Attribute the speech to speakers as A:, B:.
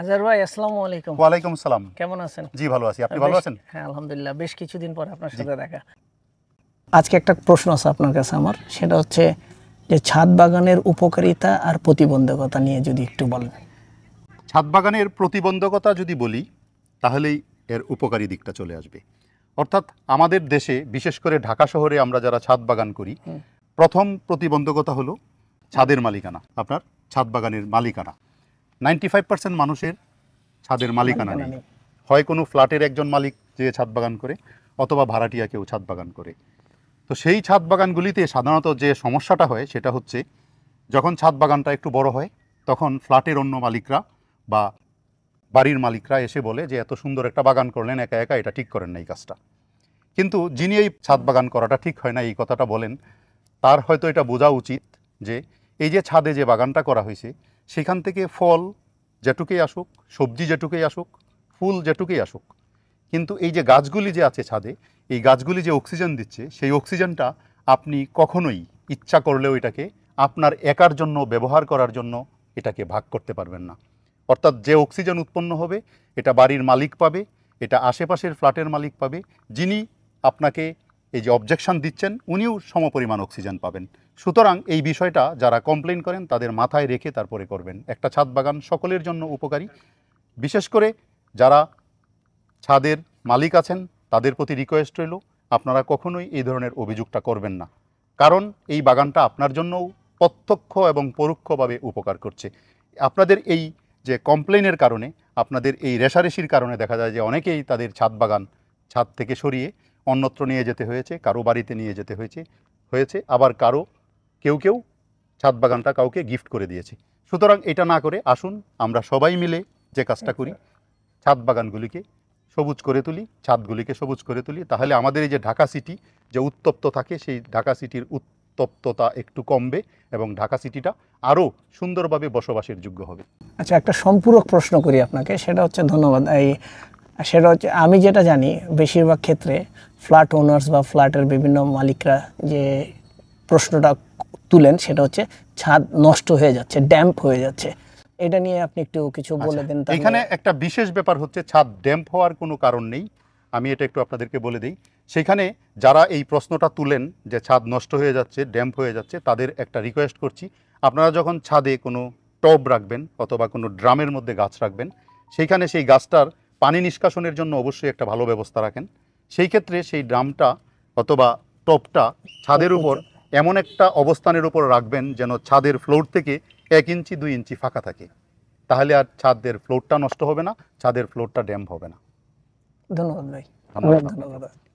A: আজার ভাই আসসালামু আলাইকুম ওয়া আলাইকুম সালাম কেমন আছেন জি ভালো আছি আপনি ভালো আছেন হ্যাঁ আলহামদুলিল্লাহ বেশ কিছুদিন পর আপনার সাথে দেখা আজকে একটা প্রশ্ন আছে আপনার কাছে আমার সেটা হচ্ছে যে ছাদ বাগানের উপকারিতা আর প্রতিবন্ধকতা নিয়ে যদি একটু বলেন ছাদ
B: বাগানের প্রতিবন্ধকতা যদি বলি তাহলেই এর উপকারী দিকটা চলে আসবে অর্থাৎ আমাদের দেশে বিশেষ করে ঢাকা শহরে আমরা যারা ছাদ বাগান করি প্রথম প্রতিবন্ধকতা হলো ছাদের মালিকানা আপনার ছাদ বাগানের মালিকানা নাইনটি ফাইভ পার্সেন্ট মানুষের ছাদের মালিকানা নেই হয় কোনো ফ্ল্যাটের একজন মালিক যে ছাদ বাগান করে অথবা ভাড়াটিয়া কেউ ছাদ বাগান করে তো সেই ছাদ বাগানগুলিতে সাধারণত যে সমস্যাটা হয় সেটা হচ্ছে যখন ছাদ বাগানটা একটু বড় হয় তখন ফ্ল্যাটের অন্য মালিকরা বা বাড়ির মালিকরা এসে বলে যে এত সুন্দর একটা বাগান করলেন একা একা এটা ঠিক করেন না এই কাজটা কিন্তু যিনি এই ছাদ বাগান করাটা ঠিক হয় না এই কথাটা বলেন তার হয়তো এটা বোঝা উচিত যে এই যে ছাদে যে বাগানটা করা হয়েছে সেখান থেকে ফল যেটুকেই আসুক সবজি যেটুকেই আসুক ফুল যেটুকেই আসুক কিন্তু এই যে গাছগুলি যে আছে ছাদে এই গাছগুলি যে অক্সিজেন দিচ্ছে সেই অক্সিজেনটা আপনি কখনোই ইচ্ছা করলেও এটাকে আপনার একার জন্য ব্যবহার করার জন্য এটাকে ভাগ করতে পারবেন না অর্থাৎ যে অক্সিজেন উৎপন্ন হবে এটা বাড়ির মালিক পাবে এটা আশেপাশের ফ্ল্যাটের মালিক পাবে যিনি আপনাকে এই যে অবজেকশন দিচ্ছেন উনিও সমপরিমাণ অক্সিজেন পাবেন সুতরাং এই বিষয়টা যারা কমপ্লেন করেন তাদের মাথায় রেখে তারপরে করবেন একটা ছাদ বাগান সকলের জন্য উপকারী বিশেষ করে যারা ছাদের মালিক আছেন তাদের প্রতি রিকোয়েস্ট রইল আপনারা কখনোই এই ধরনের অভিযোগটা করবেন না কারণ এই বাগানটা আপনার জন্যও প্রত্যক্ষ এবং পরোক্ষভাবে উপকার করছে আপনাদের এই যে কমপ্লেনের কারণে আপনাদের এই রেশারেশির কারণে দেখা যায় যে অনেকেই তাদের ছাদ বাগান ছাদ থেকে সরিয়ে অন্যত্র নিয়ে যেতে হয়েছে কারো বাড়িতে নিয়ে যেতে হয়েছে হয়েছে আবার কারো কেউ কেউ ছাদ বাগানটা কাউকে গিফট করে দিয়েছে সুতরাং এটা না করে আসুন আমরা সবাই মিলে যে কাজটা করি আচ্ছা। ছাদ বাগানগুলিকে সবুজ করে তুলি ছাদগুলিকে সবুজ করে তুলি তাহলে আমাদের এই যে ঢাকা সিটি যে উত্তপ্ত থাকে সেই ঢাকা সিটির উত্তপ্ততা একটু কমবে এবং ঢাকা সিটিটা আরও সুন্দরভাবে বসবাসের যোগ্য হবে
A: আচ্ছা একটা সম্পূরক প্রশ্ন করি আপনাকে সেটা হচ্ছে ধন্যবাদ এই সেটা হচ্ছে আমি যেটা জানি বেশিরভাগ ক্ষেত্রে ফ্ল্যাট ওনার্স বা ফ্ল্যাটের বিভিন্ন মালিকরা যে প্রশ্নটা তুলেন সেটা হচ্ছে ছাদ নষ্ট হয়ে যাচ্ছে ড্যাম্প হয়ে যাচ্ছে এটা নিয়ে আপনি একটু কিছু আচ্ছা, বলে দেন এখানে
B: একটা বিশেষ ব্যাপার হচ্ছে ছাদ ড্যাম্প হওয়ার কোনো কারণ নেই আমি এটা একটু আপনাদেরকে বলে দিই সেখানে যারা এই প্রশ্নটা তুলেন যে ছাদ নষ্ট হয়ে যাচ্ছে ড্যাম্প হয়ে যাচ্ছে তাদের একটা রিকোয়েস্ট করছি আপনারা যখন ছাদে কোনো টব রাখবেন অথবা কোনো ড্রামের মধ্যে গাছ রাখবেন সেইখানে সেই গাছটার পানি নিষ্কাশনের জন্য অবশ্যই একটা ভালো ব্যবস্থা রাখেন সেই ক্ষেত্রে সেই ড্রামটা অথবা টপটা ছাদের উপর এমন একটা অবস্থানের উপর রাখবেন যেন ছাদের ফ্লোর থেকে এক ইঞ্চি দুই ইঞ্চি ফাঁকা থাকে তাহলে আর ছাদের ফ্লোরটা নষ্ট হবে না ছাদের ফ্লোরটা ড্যাম হবে না
A: ধন্যবাদ ভাই ধন্যবাদ